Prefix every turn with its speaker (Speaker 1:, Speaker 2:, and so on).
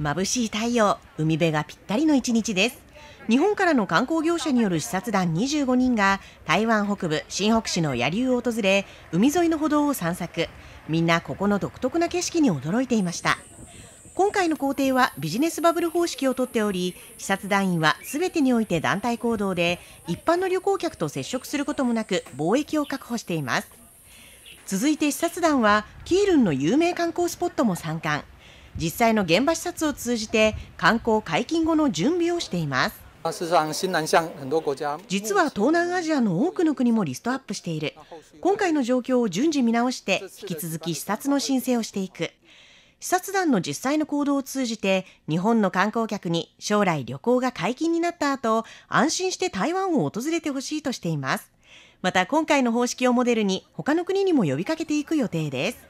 Speaker 1: 眩しい太陽海辺がぴったりの一日です日本からの観光業者による視察団25人が台湾北部新北市の野流を訪れ海沿いの歩道を散策みんなここの独特な景色に驚いていました今回の工程はビジネスバブル方式をとっており視察団員は全てにおいて団体行動で一般の旅行客と接触することもなく貿易を確保しています続いて視察団はキールンの有名観光スポットも参観実際の現場視察を通じて観光解禁後の準備をしています。実は東南アジアの多くの国もリストアップしている今回の状況を順次見直して引き続き視察の申請をしていく視察団の実際の行動を通じて日本の観光客に将来旅行が解禁になった後安心して台湾を訪れてほしいとしていますまた今回の方式をモデルに他の国にも呼びかけていく予定です